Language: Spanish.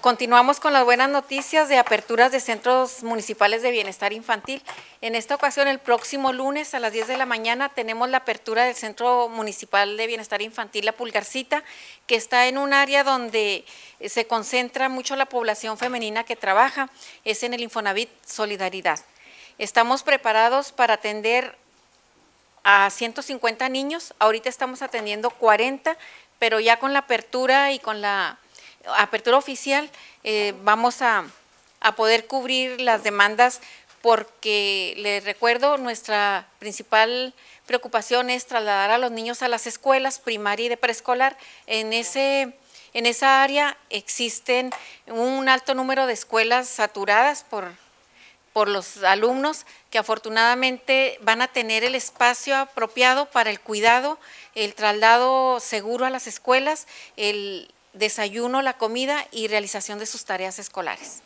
continuamos con las buenas noticias de aperturas de centros municipales de bienestar infantil. En esta ocasión, el próximo lunes a las 10 de la mañana, tenemos la apertura del Centro Municipal de Bienestar Infantil La Pulgarcita, que está en un área donde eh, se concentra mucho la población femenina que trabaja, es en el Infonavit Solidaridad. Estamos preparados para atender a 150 niños, ahorita estamos atendiendo 40, pero ya con la apertura y con la apertura oficial eh, vamos a, poder cubrir las demandas porque les recuerdo nuestra principal preocupación es trasladar a los niños a las escuelas primaria y de preescolar. En, en esa área existen un alto número de escuelas saturadas por, por los alumnos que afortunadamente van a tener el espacio apropiado para el cuidado, el traslado seguro a las escuelas, el, desayuno, la comida y realización de sus tareas escolares.